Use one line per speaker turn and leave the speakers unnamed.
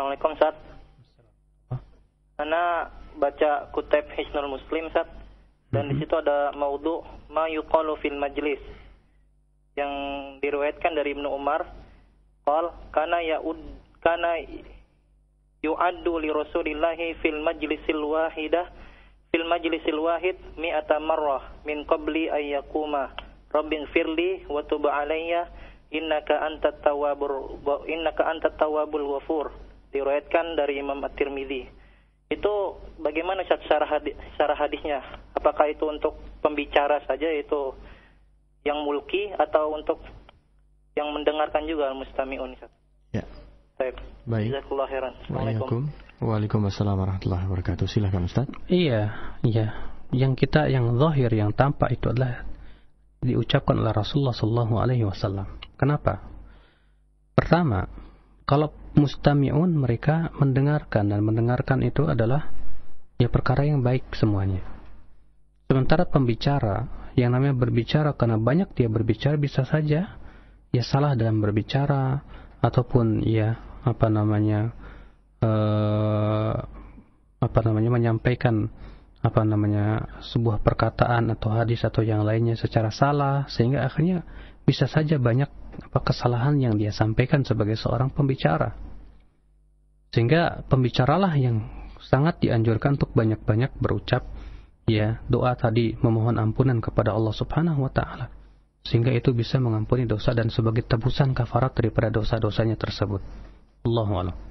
Assalamualaikum sat, Karena baca kutip Hisnul Muslim sat dan mm -hmm. di mhm. situ ada maudhu ma yuqalu fil majlis yang diriwayatkan dari Ibnu Umar qal kana yaud kana yu'addu li Rasulillahi fil majlisil wahidah fil majlisil wahid mi'ata marrah min qabli ay yaquma rabbin firli wa tub alayya innaka antat tawwabur innaka antat diriwayatkan dari Imam At-Tirmidzi. Itu bagaimana Ustaz secara hadis, secara hadisnya? Apakah itu untuk pembicara saja itu yang mulki atau untuk yang mendengarkan juga al-mustami'un Ustaz? Ya. Baik. Baik. Jazakallahu Waalaikumsalam.
Waalaikumsalam warahmatullahi wabarakatuh. Silakan Ustaz. Iya, iya. Yang kita yang zahir yang tampak itu adalah diucapkan oleh Rasulullah sallallahu alaihi wasallam. Kenapa? Pertama, kalau mustami'un mereka mendengarkan dan mendengarkan itu adalah ya perkara yang baik semuanya. Sementara pembicara yang namanya berbicara karena banyak dia berbicara bisa saja ya salah dalam berbicara ataupun ya apa namanya eh, apa namanya menyampaikan apa namanya sebuah perkataan atau hadis atau yang lainnya secara salah sehingga akhirnya bisa saja banyak apa kesalahan yang dia sampaikan sebagai seorang pembicara sehingga pembicaralah yang sangat dianjurkan untuk banyak-banyak berucap ya doa tadi memohon ampunan kepada Allah Subhanahu wa taala sehingga itu bisa mengampuni dosa dan sebagai tebusan kafarat daripada dosa-dosanya
tersebut Allahu a'lam